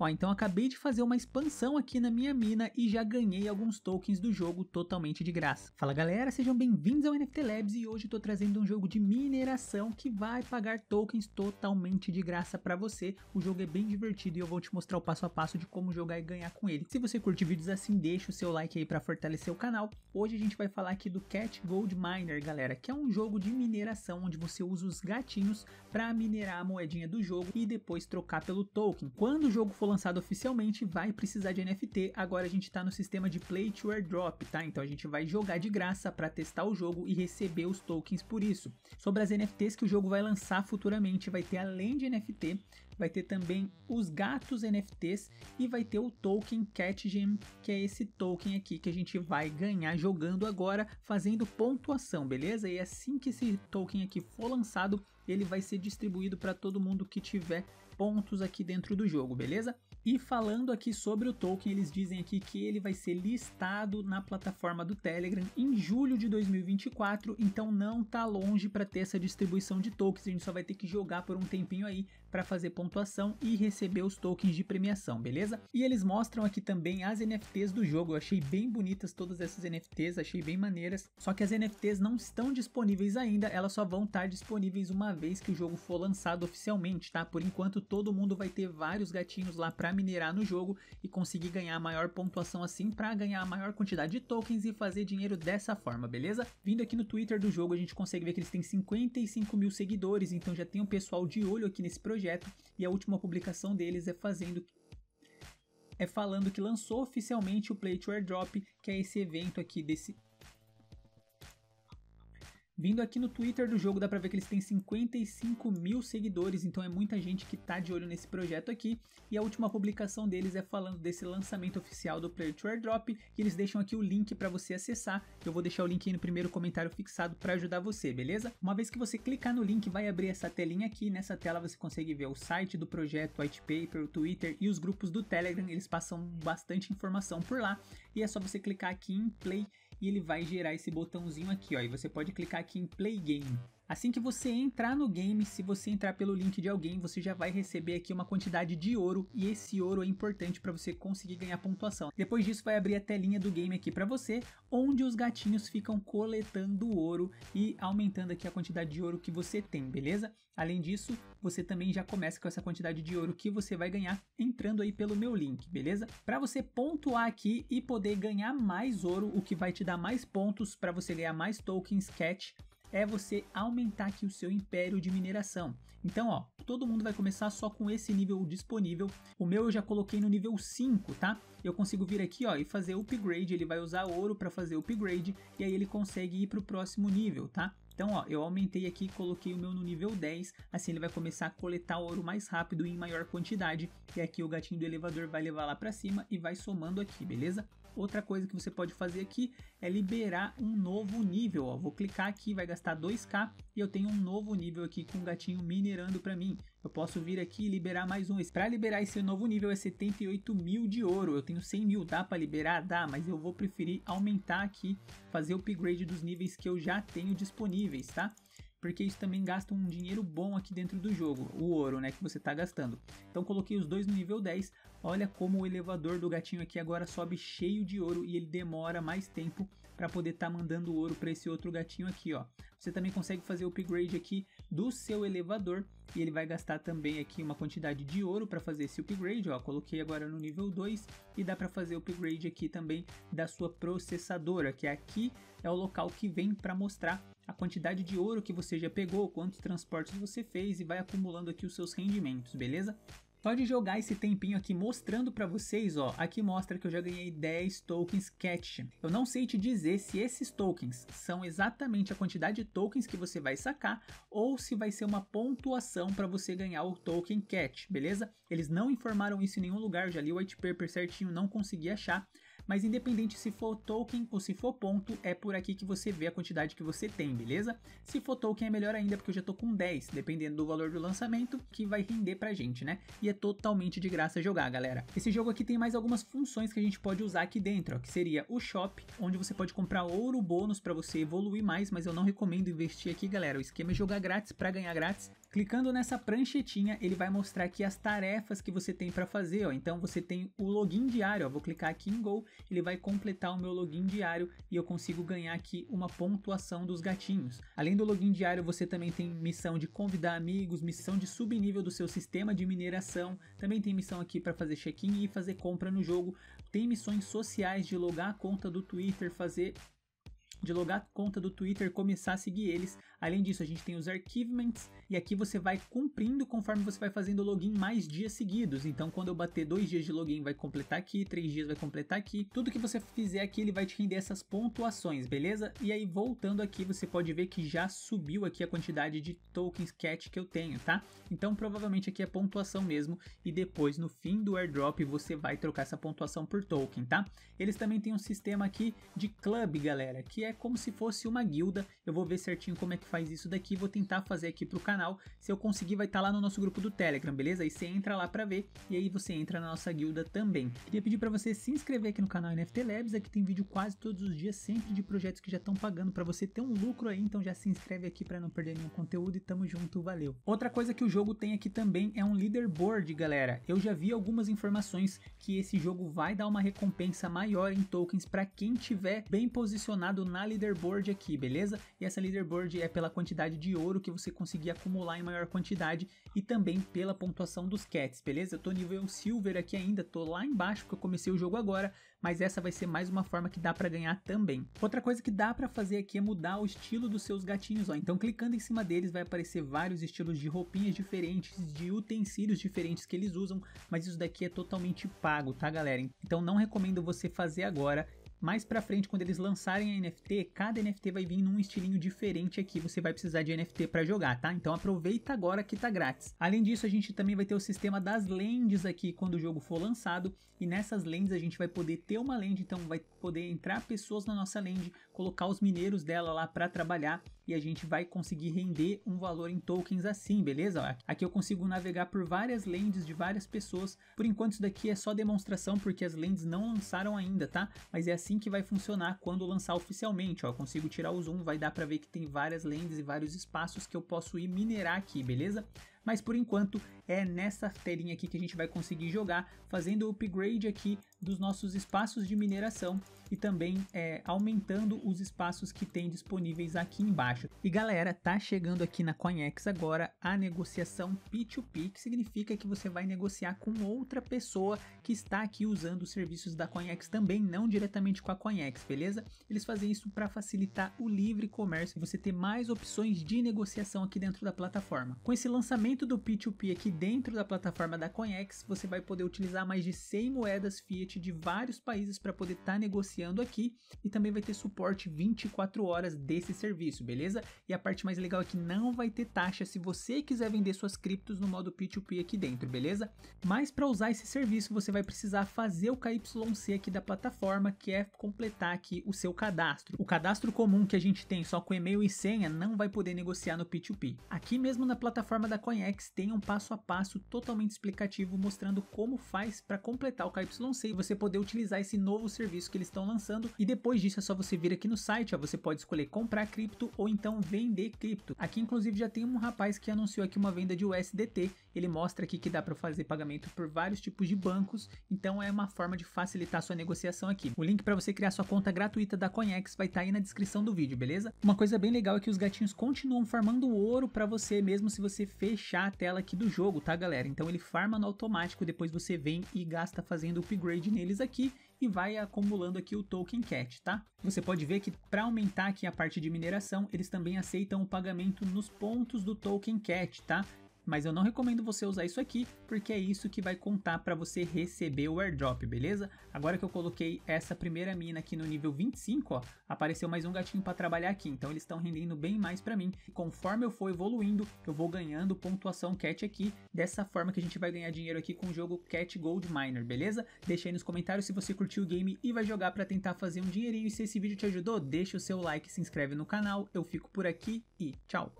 Ó, então acabei de fazer uma expansão aqui na minha mina e já ganhei alguns tokens do jogo totalmente de graça. Fala galera, sejam bem-vindos ao NFT Labs e hoje estou trazendo um jogo de mineração que vai pagar tokens totalmente de graça para você. O jogo é bem divertido e eu vou te mostrar o passo a passo de como jogar e ganhar com ele. Se você curte vídeos assim, deixa o seu like aí para fortalecer o canal. Hoje a gente vai falar aqui do Cat Gold Miner, galera, que é um jogo de mineração onde você usa os gatinhos para minerar a moedinha do jogo e depois trocar pelo token. Quando o jogo for lançado oficialmente, vai precisar de NFT. Agora a gente tá no sistema de Play to Airdrop, tá? Então a gente vai jogar de graça para testar o jogo e receber os tokens por isso. Sobre as NFTs que o jogo vai lançar futuramente, vai ter além de NFT, vai ter também os gatos NFTs e vai ter o token CatGem, que é esse token aqui que a gente vai ganhar jogando agora, fazendo pontuação, beleza? E é assim que esse token aqui for lançado, ele vai ser distribuído para todo mundo que tiver pontos aqui dentro do jogo, beleza? E falando aqui sobre o token, eles dizem aqui que ele vai ser listado na plataforma do Telegram em julho de 2024, então não tá longe para ter essa distribuição de tokens, a gente só vai ter que jogar por um tempinho aí para fazer pontuação e receber os tokens de premiação, beleza? E eles mostram aqui também as NFTs do jogo. Eu achei bem bonitas todas essas NFTs, achei bem maneiras. Só que as NFTs não estão disponíveis ainda, elas só vão estar disponíveis uma vez que o jogo for lançado oficialmente, tá? Por enquanto, todo mundo vai ter vários gatinhos lá para minerar no jogo e conseguir ganhar a maior pontuação assim para ganhar a maior quantidade de tokens e fazer dinheiro dessa forma, beleza? Vindo aqui no Twitter do jogo, a gente consegue ver que eles têm 55 mil seguidores, então já tem um pessoal de olho aqui nesse projeto projeto e a última publicação deles é fazendo é falando que lançou oficialmente o Play to Airdrop, que é esse evento aqui desse Vindo aqui no Twitter do jogo, dá pra ver que eles têm 55 mil seguidores, então é muita gente que tá de olho nesse projeto aqui. E a última publicação deles é falando desse lançamento oficial do Player to Airdrop, que eles deixam aqui o link para você acessar. Eu vou deixar o link aí no primeiro comentário fixado para ajudar você, beleza? Uma vez que você clicar no link, vai abrir essa telinha aqui. Nessa tela você consegue ver o site do projeto, white paper, o Twitter e os grupos do Telegram. Eles passam bastante informação por lá. E é só você clicar aqui em play e ele vai gerar esse botãozinho aqui, ó, e você pode clicar aqui em Play Game. Assim que você entrar no game, se você entrar pelo link de alguém, você já vai receber aqui uma quantidade de ouro e esse ouro é importante para você conseguir ganhar pontuação. Depois disso vai abrir a telinha do game aqui para você, onde os gatinhos ficam coletando ouro e aumentando aqui a quantidade de ouro que você tem, beleza? Além disso, você também já começa com essa quantidade de ouro que você vai ganhar entrando aí pelo meu link, beleza? Para você pontuar aqui e poder ganhar mais ouro, o que vai te dar mais pontos para você ganhar mais tokens catch é você aumentar aqui o seu império de mineração. Então, ó, todo mundo vai começar só com esse nível disponível. O meu eu já coloquei no nível 5, tá? Eu consigo vir aqui, ó, e fazer o upgrade, ele vai usar ouro para fazer o upgrade e aí ele consegue ir para o próximo nível, tá? Então, ó, eu aumentei aqui, coloquei o meu no nível 10, assim ele vai começar a coletar ouro mais rápido e em maior quantidade, e aqui o gatinho do elevador vai levar lá para cima e vai somando aqui, beleza? Outra coisa que você pode fazer aqui é liberar um novo nível. Ó. Vou clicar aqui, vai gastar 2K e eu tenho um novo nível aqui com o um gatinho minerando para mim. Eu posso vir aqui e liberar mais um. Para liberar esse novo nível é 78 mil de ouro. Eu tenho 100 mil, dá para liberar? Dá, mas eu vou preferir aumentar aqui, fazer o upgrade dos níveis que eu já tenho disponíveis, tá? porque isso também gasta um dinheiro bom aqui dentro do jogo, o ouro, né, que você está gastando. Então coloquei os dois no nível 10. Olha como o elevador do gatinho aqui agora sobe cheio de ouro e ele demora mais tempo para poder estar tá mandando ouro para esse outro gatinho aqui, ó. Você também consegue fazer o upgrade aqui do seu elevador e ele vai gastar também aqui uma quantidade de ouro para fazer esse upgrade, ó. Coloquei agora no nível 2 e dá para fazer o upgrade aqui também da sua processadora, que aqui é o local que vem para mostrar a quantidade de ouro que você já pegou, quantos transportes você fez e vai acumulando aqui os seus rendimentos, beleza? Pode jogar esse tempinho aqui mostrando para vocês, ó, aqui mostra que eu já ganhei 10 tokens catch. Eu não sei te dizer se esses tokens são exatamente a quantidade de tokens que você vai sacar ou se vai ser uma pontuação para você ganhar o token catch, beleza? Eles não informaram isso em nenhum lugar, já li o white paper certinho, não consegui achar, mas independente se for token ou se for ponto, é por aqui que você vê a quantidade que você tem, beleza? Se for token é melhor ainda, porque eu já tô com 10, dependendo do valor do lançamento, que vai render pra gente, né? E é totalmente de graça jogar, galera. Esse jogo aqui tem mais algumas funções que a gente pode usar aqui dentro, ó, que seria o shop, onde você pode comprar ouro bônus para você evoluir mais, mas eu não recomendo investir aqui, galera. O esquema é jogar grátis para ganhar grátis. Clicando nessa pranchetinha, ele vai mostrar aqui as tarefas que você tem para fazer, ó. Então você tem o login diário, ó. Vou clicar aqui em Go, ele vai completar o meu login diário e eu consigo ganhar aqui uma pontuação dos gatinhos. Além do login diário, você também tem missão de convidar amigos, missão de subnível do seu sistema de mineração, também tem missão aqui para fazer check-in e fazer compra no jogo, tem missões sociais de logar a conta do Twitter, fazer de logar a conta do Twitter, começar a seguir eles, Além disso, a gente tem os Archivements, e aqui você vai cumprindo conforme você vai fazendo o login mais dias seguidos. Então, quando eu bater dois dias de login, vai completar aqui, três dias vai completar aqui. Tudo que você fizer aqui, ele vai te render essas pontuações, beleza? E aí, voltando aqui, você pode ver que já subiu aqui a quantidade de tokens cat que eu tenho, tá? Então, provavelmente aqui é pontuação mesmo, e depois, no fim do airdrop, você vai trocar essa pontuação por token, tá? Eles também têm um sistema aqui de club, galera, que é como se fosse uma guilda. Eu vou ver certinho como é que faz isso daqui, vou tentar fazer aqui pro canal. Se eu conseguir, vai estar tá lá no nosso grupo do Telegram, beleza? Aí você entra lá para ver e aí você entra na nossa guilda também. Queria pedir para você se inscrever aqui no canal NFT Labs, aqui tem vídeo quase todos os dias, sempre de projetos que já estão pagando para você ter um lucro aí, então já se inscreve aqui para não perder nenhum conteúdo e tamo junto, valeu. Outra coisa que o jogo tem aqui também é um leaderboard, galera. Eu já vi algumas informações que esse jogo vai dar uma recompensa maior em tokens para quem tiver bem posicionado na leaderboard aqui, beleza? E essa leaderboard é pela quantidade de ouro que você conseguir acumular em maior quantidade e também pela pontuação dos cats, beleza? Eu tô nível silver aqui ainda, tô lá embaixo porque eu comecei o jogo agora, mas essa vai ser mais uma forma que dá para ganhar também. Outra coisa que dá para fazer aqui é mudar o estilo dos seus gatinhos, ó. Então clicando em cima deles vai aparecer vários estilos de roupinhas diferentes, de utensílios diferentes que eles usam, mas isso daqui é totalmente pago, tá galera? Então não recomendo você fazer agora, mais pra frente, quando eles lançarem a NFT, cada NFT vai vir num estilinho diferente aqui, você vai precisar de NFT para jogar, tá? Então aproveita agora que tá grátis. Além disso, a gente também vai ter o sistema das lends aqui quando o jogo for lançado, e nessas lends a gente vai poder ter uma lente, então vai poder entrar pessoas na nossa lente, colocar os mineiros dela lá para trabalhar e a gente vai conseguir render um valor em tokens assim, beleza? Aqui eu consigo navegar por várias lands de várias pessoas. Por enquanto isso daqui é só demonstração porque as lands não lançaram ainda, tá? Mas é assim que vai funcionar quando lançar oficialmente, ó. Eu consigo tirar o zoom, vai dar para ver que tem várias lands e vários espaços que eu posso ir minerar aqui, beleza? Mas por enquanto é nessa telinha aqui que a gente vai conseguir jogar, fazendo o upgrade aqui dos nossos espaços de mineração e também é, aumentando os espaços que tem disponíveis aqui embaixo. E galera, tá chegando aqui na CoinEx agora a negociação P2P, que significa que você vai negociar com outra pessoa que está aqui usando os serviços da CoinEx também, não diretamente com a CoinEx, beleza? Eles fazem isso para facilitar o livre comércio e você ter mais opções de negociação aqui dentro da plataforma. Com esse lançamento do P2P aqui dentro da plataforma da CoinEx, você vai poder utilizar mais de 100 moedas fiat gente de vários países para poder estar tá negociando aqui e também vai ter suporte 24 horas desse serviço, beleza? E a parte mais legal é que não vai ter taxa se você quiser vender suas criptos no modo P2P aqui dentro, beleza? Mas para usar esse serviço você vai precisar fazer o KYC aqui da plataforma, que é completar aqui o seu cadastro. O cadastro comum que a gente tem só com e-mail e senha não vai poder negociar no P2P. Aqui mesmo na plataforma da CoinEx tem um passo a passo totalmente explicativo mostrando como faz para completar o KYC você poder utilizar esse novo serviço que eles estão lançando. E depois disso é só você vir aqui no site, ó, você pode escolher comprar cripto ou então vender cripto. Aqui inclusive já tem um rapaz que anunciou aqui uma venda de USDT, ele mostra aqui que dá para fazer pagamento por vários tipos de bancos, então é uma forma de facilitar sua negociação aqui. O link para você criar sua conta gratuita da CoinEx vai estar tá aí na descrição do vídeo, beleza? Uma coisa bem legal é que os gatinhos continuam farmando ouro para você mesmo se você fechar a tela aqui do jogo, tá galera? Então ele farma no automático, depois você vem e gasta fazendo upgrade neles aqui e vai acumulando aqui o token cat, tá? Você pode ver que para aumentar aqui a parte de mineração, eles também aceitam o pagamento nos pontos do token cat, tá? mas eu não recomendo você usar isso aqui, porque é isso que vai contar para você receber o airdrop, beleza? Agora que eu coloquei essa primeira mina aqui no nível 25, ó, apareceu mais um gatinho para trabalhar aqui, então eles estão rendendo bem mais para mim. E conforme eu for evoluindo, eu vou ganhando pontuação cat aqui, dessa forma que a gente vai ganhar dinheiro aqui com o jogo Cat Gold Miner, beleza? Deixa aí nos comentários se você curtiu o game e vai jogar para tentar fazer um dinheirinho e se esse vídeo te ajudou, deixa o seu like, se inscreve no canal, eu fico por aqui e tchau!